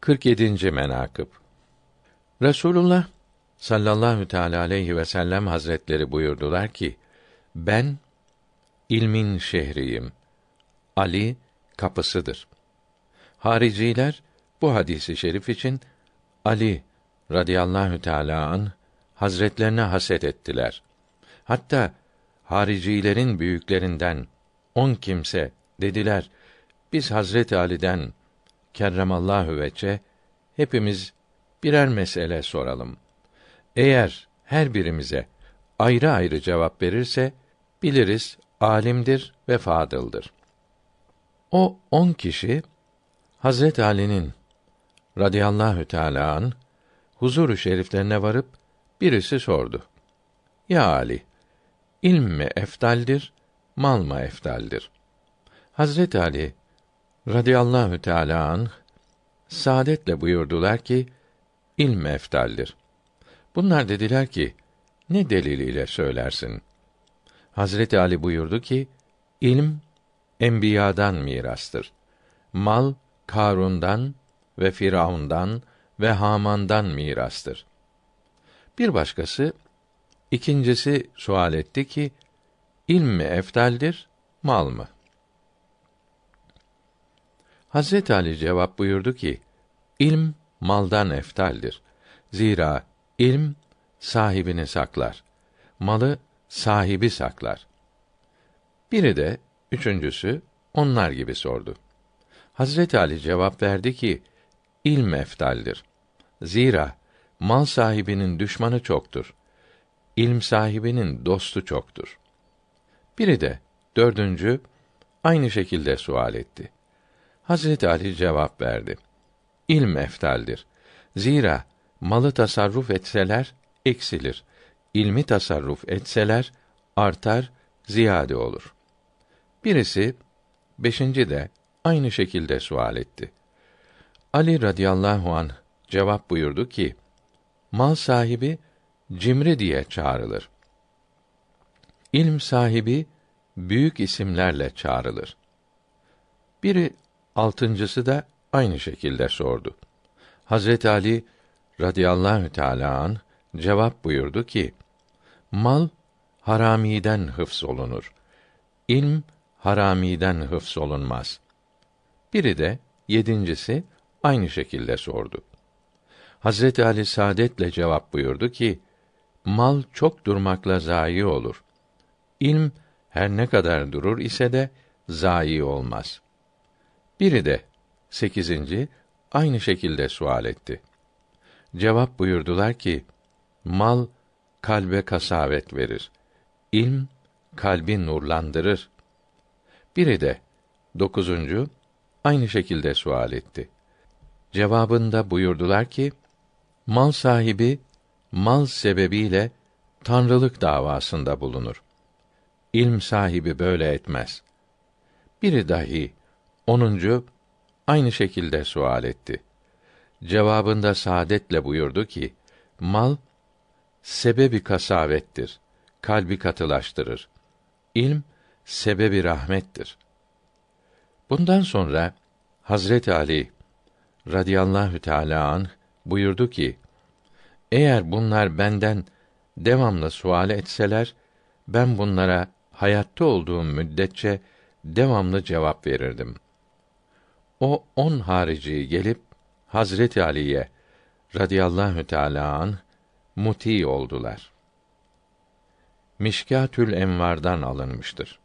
47. menakıb Resulullah sallallahu teala aleyhi ve sellem hazretleri buyurdular ki: Ben ilmin şehriyim. Ali kapısıdır. Hariciler bu hadisi şerif için Ali radıyallahu teala an hazretlerine haset ettiler. Hatta haricilerin büyüklerinden on kimse dediler biz Hazreti Ali'den kerremallahu veçe hepimiz birer mesele soralım. Eğer her birimize ayrı ayrı cevap verirse biliriz alimdir ve fadıldır. O on kişi Hazret Ali'nin radıyallahu teala an huzuru şeriflerine varıp birisi sordu. Ya Ali, ilm mi eftaldir, mal mı eftaldir? Hazret Ali radıyallahu teala an saadetle buyurdular ki ilm eftaldir. Bunlar dediler ki ne deliliyle söylersin? Hazreti Ali buyurdu ki ilm enbiyadan mirastır. Mal Karun'dan ve Firavun'dan ve Haman'dan mirastır. Bir başkası ikincisi sual etti ki ilm mi eftaldir mal mı? Hazret Ali cevap buyurdu ki: İlm maldan eftaldir. Zira ilm sahibini saklar. Malı sahibi saklar. Biri de üçüncüsü onlar gibi sordu. Hazret Ali cevap verdi ki: İlm eftaldir. Zira mal sahibinin düşmanı çoktur. İlm sahibinin dostu çoktur. Biri de dördüncü aynı şekilde sual etti. Hazret Ali cevap verdi. İlm eftaldir. Zira malı tasarruf etseler eksilir. İlmi tasarruf etseler artar, ziyade olur. Birisi beşinci de aynı şekilde sual etti. Ali radıyallahu an cevap buyurdu ki: Mal sahibi cimri diye çağrılır. İlm sahibi büyük isimlerle çağrılır. Biri Altıncısı da aynı şekilde sordu. Hazret Ali radıyallahu teala an cevap buyurdu ki: Mal haramiden hıfz olunur. İlm haramiden hıfz olunmaz. Biri de yedincisi aynı şekilde sordu. Hazret Ali saadetle cevap buyurdu ki: Mal çok durmakla zayi olur. İlm her ne kadar durur ise de zayi olmaz.'' Biri de sekizinci aynı şekilde sual etti. Cevap buyurdular ki, mal kalbe kasavet verir. ilm kalbi nurlandırır. Biri de dokuzuncu aynı şekilde sual etti. Cevabında buyurdular ki, mal sahibi mal sebebiyle tanrılık davasında bulunur. İlm sahibi böyle etmez. Biri dahi Onuncu, aynı şekilde sual etti. Cevabında saadetle buyurdu ki, mal, sebebi kasavettir, kalbi katılaştırır. İlm, sebebi rahmettir. Bundan sonra Hazret Ali radıyallahu teala an buyurdu ki: Eğer bunlar benden devamlı sual etseler ben bunlara hayatta olduğum müddetçe devamlı cevap verirdim.'' O on harici gelip Hazreti Ali'ye radıyallahu teala an muti oldular. Mişkatül Envar'dan alınmıştır.